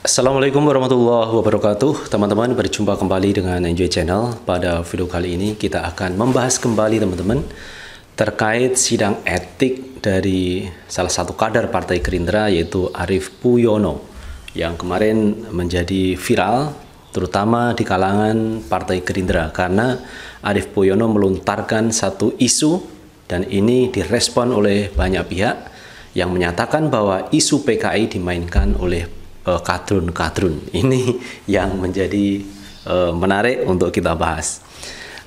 Assalamualaikum warahmatullahi wabarakatuh Teman-teman berjumpa kembali dengan Enjoy Channel Pada video kali ini kita akan membahas kembali teman-teman Terkait sidang etik dari salah satu kader Partai Gerindra yaitu Arief Puyono Yang kemarin menjadi viral terutama di kalangan Partai Gerindra Karena Arief Puyono melontarkan satu isu dan ini direspon oleh banyak pihak yang menyatakan bahwa isu PKI dimainkan oleh Eh, kadrun kadrun uh, ini yang menjadi uh, menarik untuk kita bahas.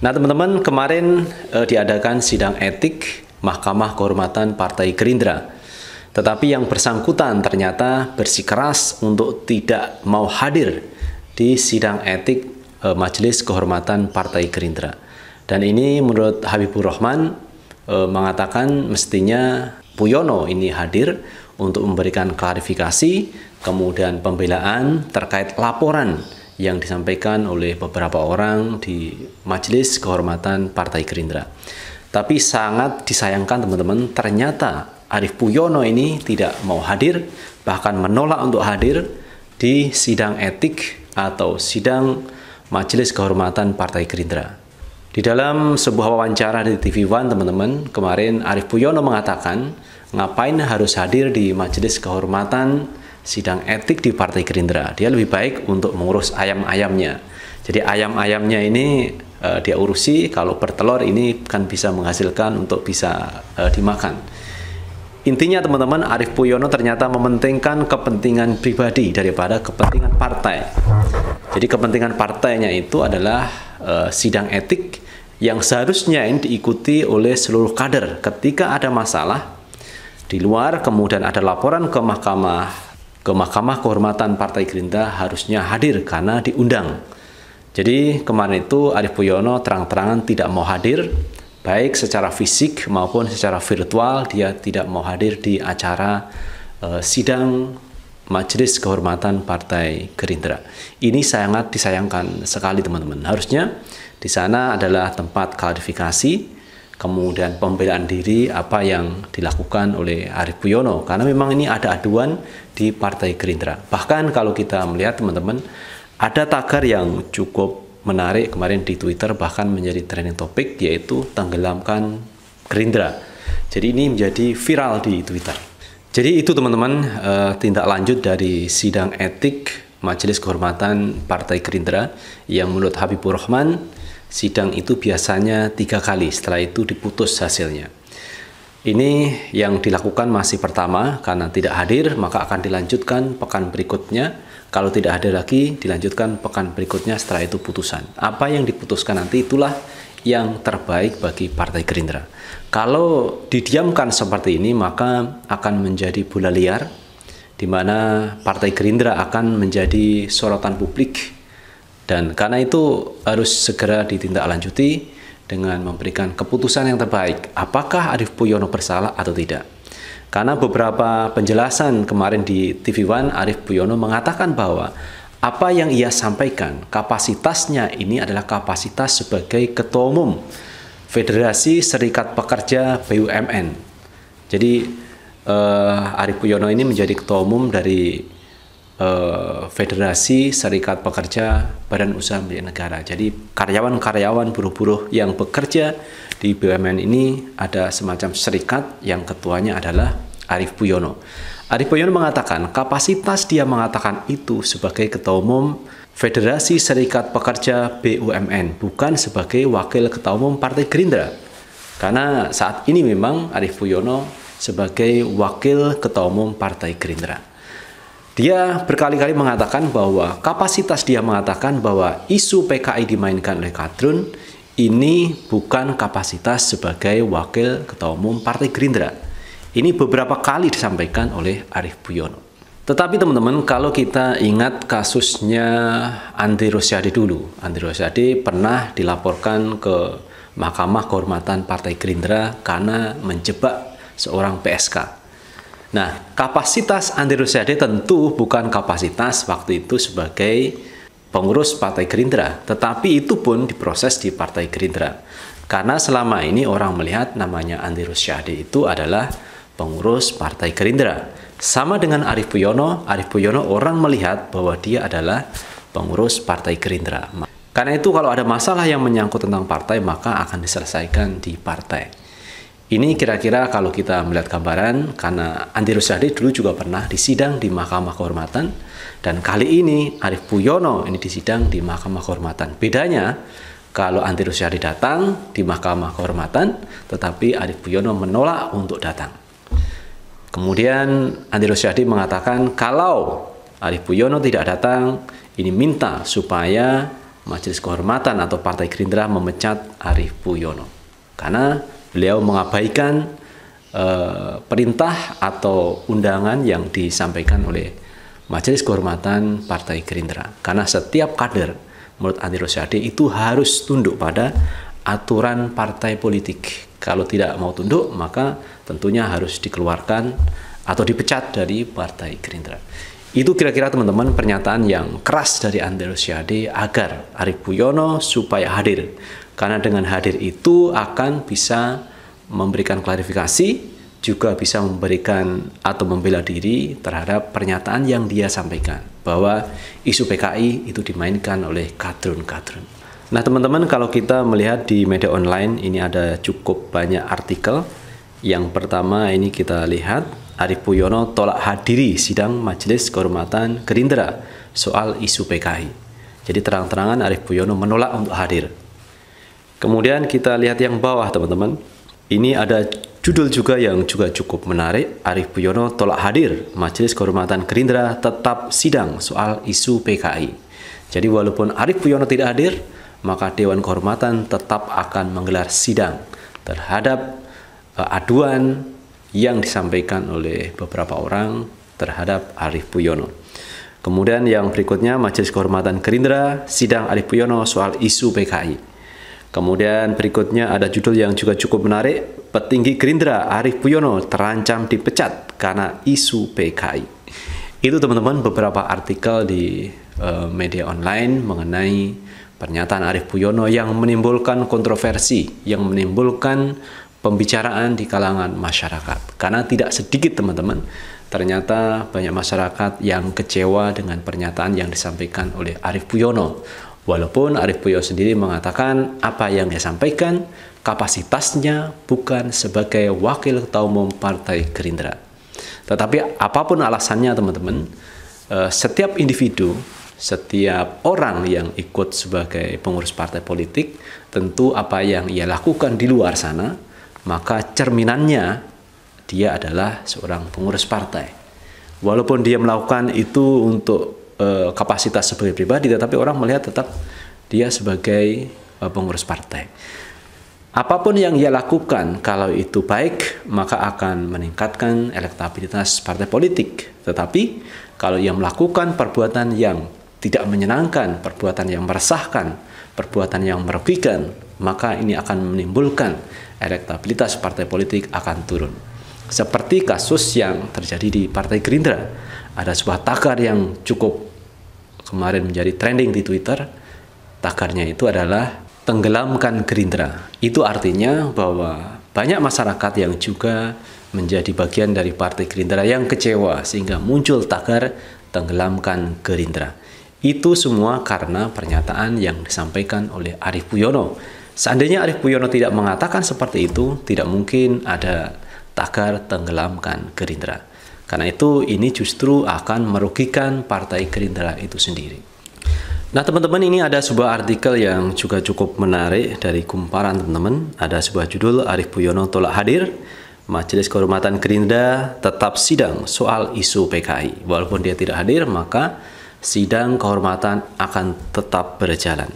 Nah teman-teman kemarin uh, diadakan sidang etik Mahkamah Kehormatan Partai Gerindra. Tetapi yang bersangkutan ternyata bersikeras untuk tidak mau hadir di sidang etik uh, Majelis Kehormatan Partai Gerindra. Dan ini menurut Habibur Rahman uh, mengatakan mestinya Puyono ini hadir untuk memberikan klarifikasi kemudian pembelaan terkait laporan yang disampaikan oleh beberapa orang di Majelis Kehormatan Partai Gerindra. Tapi sangat disayangkan teman-teman, ternyata Arief Puyono ini tidak mau hadir, bahkan menolak untuk hadir di sidang etik atau sidang Majelis Kehormatan Partai Gerindra. Di dalam sebuah wawancara di TV One, teman-teman, kemarin Arief Puyono mengatakan, ngapain harus hadir di Majelis Kehormatan sidang etik di Partai Gerindra. Dia lebih baik untuk mengurus ayam-ayamnya. Jadi ayam-ayamnya ini uh, dia urusi, kalau bertelur ini kan bisa menghasilkan untuk bisa uh, dimakan. Intinya teman-teman Arief Puyono ternyata mementingkan kepentingan pribadi daripada kepentingan partai. Jadi kepentingan partainya itu adalah uh, sidang etik yang seharusnya ini diikuti oleh seluruh kader ketika ada masalah di luar kemudian ada laporan ke Mahkamah ke Mahkamah Kehormatan Partai Gerindra harusnya hadir karena diundang. Jadi kemarin itu Arief Puyono terang-terangan tidak mau hadir, baik secara fisik maupun secara virtual dia tidak mau hadir di acara e, sidang Majelis Kehormatan Partai Gerindra. Ini sangat disayangkan sekali teman-teman. Harusnya di sana adalah tempat klarifikasi kemudian pembelaan diri apa yang dilakukan oleh Arief Puyono karena memang ini ada aduan di Partai Gerindra. Bahkan kalau kita melihat teman-teman ada tagar yang cukup menarik kemarin di Twitter bahkan menjadi trending topic yaitu tenggelamkan Gerindra. Jadi ini menjadi viral di Twitter. Jadi itu teman-teman eh, tindak lanjut dari sidang etik Majelis Kehormatan Partai Gerindra yang menurut Habibur Rahman sidang itu biasanya tiga kali, setelah itu diputus hasilnya. Ini yang dilakukan masih pertama, karena tidak hadir maka akan dilanjutkan pekan berikutnya. Kalau tidak hadir lagi, dilanjutkan pekan berikutnya setelah itu putusan. Apa yang diputuskan nanti itulah yang terbaik bagi Partai Gerindra. Kalau didiamkan seperti ini, maka akan menjadi bola liar, di mana Partai Gerindra akan menjadi sorotan publik dan karena itu harus segera ditindaklanjuti dengan memberikan keputusan yang terbaik apakah Arif Puyono bersalah atau tidak. Karena beberapa penjelasan kemarin di TV One, Arif Puyono mengatakan bahwa apa yang ia sampaikan, kapasitasnya ini adalah kapasitas sebagai ketua umum Federasi Serikat Pekerja BUMN. Jadi eh, Arief Puyono ini menjadi ketua umum dari Eh, Federasi Serikat Pekerja Badan Usaha Milik Negara. Jadi karyawan-karyawan buruh-buruh yang bekerja di BUMN ini ada semacam serikat yang ketuanya adalah Arif Puyono. Arif Puyono mengatakan kapasitas dia mengatakan itu sebagai ketua umum Federasi Serikat Pekerja BUMN bukan sebagai wakil ketua umum Partai Gerindra. Karena saat ini memang Arif Puyono sebagai wakil ketua umum Partai Gerindra. Dia berkali-kali mengatakan bahwa kapasitas dia mengatakan bahwa isu PKI dimainkan oleh Kadrun ini bukan kapasitas sebagai wakil ketua umum Partai Gerindra. Ini beberapa kali disampaikan oleh Arief Buyono. Tetapi teman-teman, kalau kita ingat kasusnya Andri Rosyadi dulu. Andri Rosyadi pernah dilaporkan ke Mahkamah Kehormatan Partai Gerindra karena menjebak seorang PSK Nah, kapasitas Andi Rosyadi tentu bukan kapasitas waktu itu sebagai pengurus Partai Gerindra, tetapi itu pun diproses di Partai Gerindra. Karena selama ini orang melihat namanya Andi Rosyadi itu adalah pengurus Partai Gerindra. Sama dengan Arif Puyono, Arif Puyono orang melihat bahwa dia adalah pengurus Partai Gerindra. Karena itu kalau ada masalah yang menyangkut tentang partai maka akan diselesaikan di partai. Ini kira-kira kalau kita melihat gambaran, karena Andi Rosyadi dulu juga pernah disidang di Mahkamah Kehormatan, dan kali ini Arif Puyono ini disidang di Mahkamah Kehormatan. Bedanya, kalau Andi Rosyadi datang di Mahkamah Kehormatan, tetapi Arif Puyono menolak untuk datang. Kemudian Andi Rosyadi mengatakan kalau Arif Puyono tidak datang, ini minta supaya Majelis Kehormatan atau Partai Gerindra memecat Arif Puyono. Karena beliau mengabaikan uh, perintah atau undangan yang disampaikan oleh Majelis Kehormatan Partai Gerindra. Karena setiap kader menurut Andi Rosyadi itu harus tunduk pada aturan partai politik. Kalau tidak mau tunduk, maka tentunya harus dikeluarkan atau dipecat dari Partai Gerindra. Itu kira-kira teman-teman pernyataan yang keras dari andi Rosyadi agar Arif Puyono supaya hadir karena dengan hadir itu akan bisa memberikan klarifikasi, juga bisa memberikan atau membela diri terhadap pernyataan yang dia sampaikan bahwa isu PKI itu dimainkan oleh kadrun-kadrun. Nah, teman-teman kalau kita melihat di media online ini ada cukup banyak artikel. Yang pertama ini kita lihat Arief Puyono tolak hadiri sidang Majelis Kehormatan Gerindra soal isu PKI. Jadi terang-terangan Arief Puyono menolak untuk hadir Kemudian kita lihat yang bawah teman-teman. Ini ada judul juga yang juga cukup menarik. Arief Puyono tolak hadir Majelis Kehormatan Gerindra tetap sidang soal isu PKI. Jadi walaupun Arief Puyono tidak hadir, maka Dewan Kehormatan tetap akan menggelar sidang terhadap eh, aduan yang disampaikan oleh beberapa orang terhadap Arief Puyono. Kemudian yang berikutnya Majelis Kehormatan Gerindra sidang Arief Puyono soal isu PKI. Kemudian berikutnya ada judul yang juga cukup menarik, petinggi Gerindra Arief Puyono terancam dipecat karena isu PKI. Itu teman-teman beberapa artikel di uh, media online mengenai pernyataan Arief Puyono yang menimbulkan kontroversi, yang menimbulkan pembicaraan di kalangan masyarakat. Karena tidak sedikit teman-teman, ternyata banyak masyarakat yang kecewa dengan pernyataan yang disampaikan oleh Arief Puyono. Walaupun Arif Puyo sendiri mengatakan apa yang dia sampaikan kapasitasnya bukan sebagai wakil ketua umum Partai Gerindra. Tetapi apapun alasannya teman-teman, eh, setiap individu, setiap orang yang ikut sebagai pengurus partai politik, tentu apa yang ia lakukan di luar sana, maka cerminannya dia adalah seorang pengurus partai. Walaupun dia melakukan itu untuk Eh, kapasitas sebagai pribadi, tetapi orang melihat tetap dia sebagai eh, pengurus partai. Apapun yang ia lakukan, kalau itu baik, maka akan meningkatkan elektabilitas partai politik. Tetapi, kalau ia melakukan perbuatan yang tidak menyenangkan, perbuatan yang meresahkan, perbuatan yang merugikan, maka ini akan menimbulkan elektabilitas partai politik akan turun. Seperti kasus yang terjadi di Partai Gerindra ada sebuah takar yang cukup kemarin menjadi trending di Twitter. Takarnya itu adalah tenggelamkan Gerindra. Itu artinya bahwa banyak masyarakat yang juga menjadi bagian dari Partai Gerindra yang kecewa sehingga muncul tagar tenggelamkan Gerindra. Itu semua karena pernyataan yang disampaikan oleh Arief Puyono. Seandainya Arief Puyono tidak mengatakan seperti itu, tidak mungkin ada tagar tenggelamkan Gerindra. Karena itu ini justru akan merugikan Partai Gerindra itu sendiri. Nah teman-teman ini ada sebuah artikel yang juga cukup menarik dari kumparan teman-teman. Ada sebuah judul Arif Puyono tolak hadir. Majelis Kehormatan Gerindra tetap sidang soal isu PKI. Walaupun dia tidak hadir maka sidang kehormatan akan tetap berjalan.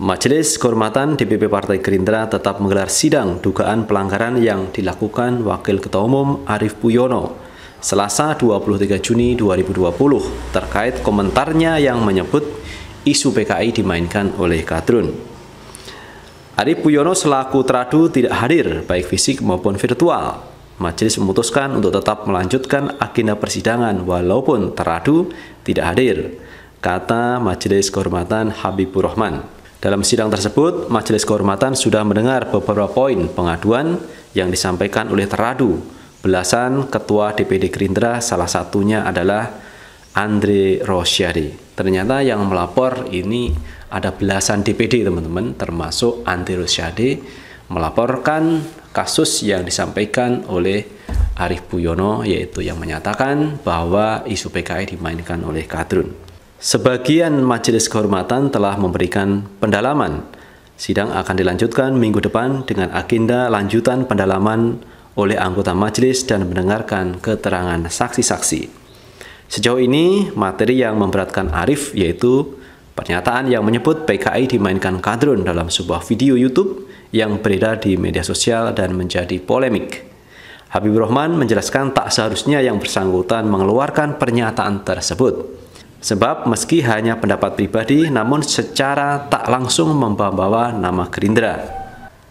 Majelis Kehormatan DPP Partai Gerindra tetap menggelar sidang dugaan pelanggaran yang dilakukan Wakil Ketua Umum Arief Puyono Selasa 23 Juni 2020 terkait komentarnya yang menyebut isu PKI dimainkan oleh Kadrun. Arif Puyono selaku teradu tidak hadir baik fisik maupun virtual. Majelis memutuskan untuk tetap melanjutkan agenda persidangan walaupun teradu tidak hadir, kata Majelis Kehormatan Habibur Rahman. Dalam sidang tersebut, Majelis Kehormatan sudah mendengar beberapa poin pengaduan yang disampaikan oleh Teradu belasan ketua DPD Gerindra salah satunya adalah Andre Rosyadi. Ternyata yang melapor ini ada belasan DPD teman-teman termasuk Andre Rosyadi melaporkan kasus yang disampaikan oleh Arief Puyono yaitu yang menyatakan bahwa isu PKI dimainkan oleh Kadrun. Sebagian majelis kehormatan telah memberikan pendalaman. Sidang akan dilanjutkan minggu depan dengan agenda lanjutan pendalaman oleh anggota majelis dan mendengarkan keterangan saksi-saksi. Sejauh ini, materi yang memberatkan Arif yaitu pernyataan yang menyebut PKI dimainkan kadrun dalam sebuah video YouTube yang beredar di media sosial dan menjadi polemik. Habibur Rahman menjelaskan tak seharusnya yang bersangkutan mengeluarkan pernyataan tersebut. Sebab meski hanya pendapat pribadi, namun secara tak langsung membawa nama Gerindra.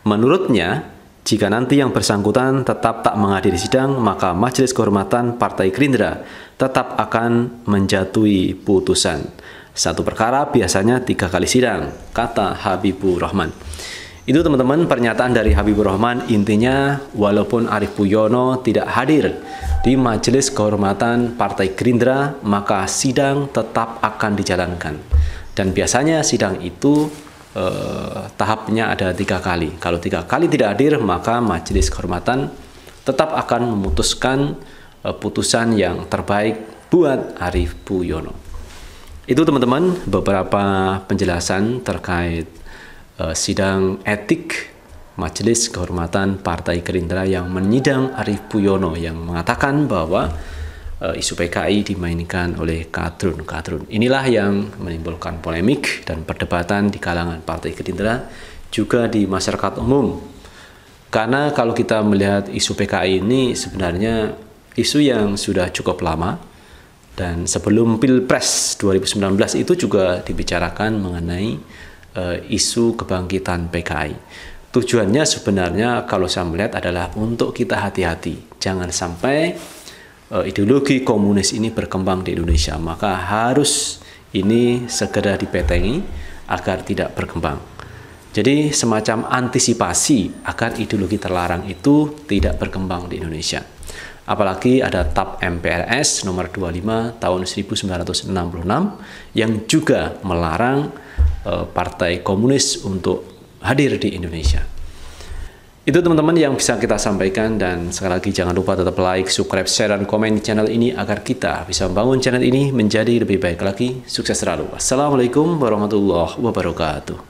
Menurutnya, jika nanti yang bersangkutan tetap tak menghadiri sidang, maka Majelis Kehormatan Partai Gerindra tetap akan menjatuhi putusan. Satu perkara biasanya tiga kali sidang, kata Habibur Rahman. Itu teman-teman pernyataan dari Habibur Rahman intinya walaupun Arief Puyono tidak hadir di Majelis Kehormatan Partai Gerindra maka sidang tetap akan dijalankan. Dan biasanya sidang itu eh, tahapnya ada tiga kali. Kalau tiga kali tidak hadir, maka majelis kehormatan tetap akan memutuskan eh, putusan yang terbaik buat Arif Puyono. Itu teman-teman beberapa penjelasan terkait eh, sidang etik Majelis Kehormatan Partai Gerindra yang menyidang Arif Puyono yang mengatakan bahwa uh, isu PKI dimainkan oleh kadrun-kadrun. Inilah yang menimbulkan polemik dan perdebatan di kalangan Partai Gerindra juga di masyarakat umum. Karena kalau kita melihat isu PKI ini sebenarnya isu yang sudah cukup lama dan sebelum Pilpres 2019 itu juga dibicarakan mengenai uh, isu kebangkitan PKI. Tujuannya sebenarnya kalau saya melihat adalah untuk kita hati-hati, jangan sampai Eh, ideologi komunis ini berkembang di Indonesia maka harus ini segera dipetengi agar tidak berkembang. Jadi semacam antisipasi agar ideologi terlarang itu tidak berkembang di Indonesia. Apalagi ada TAP MPRS nomor 25 tahun 1966 yang juga melarang uh, Partai Komunis untuk hadir di Indonesia. Itu teman-teman yang bisa kita sampaikan dan sekali lagi jangan lupa tetap like, subscribe, share, dan komen di channel ini agar kita bisa membangun channel ini menjadi lebih baik lagi. Sukses selalu. Assalamualaikum warahmatullahi wabarakatuh.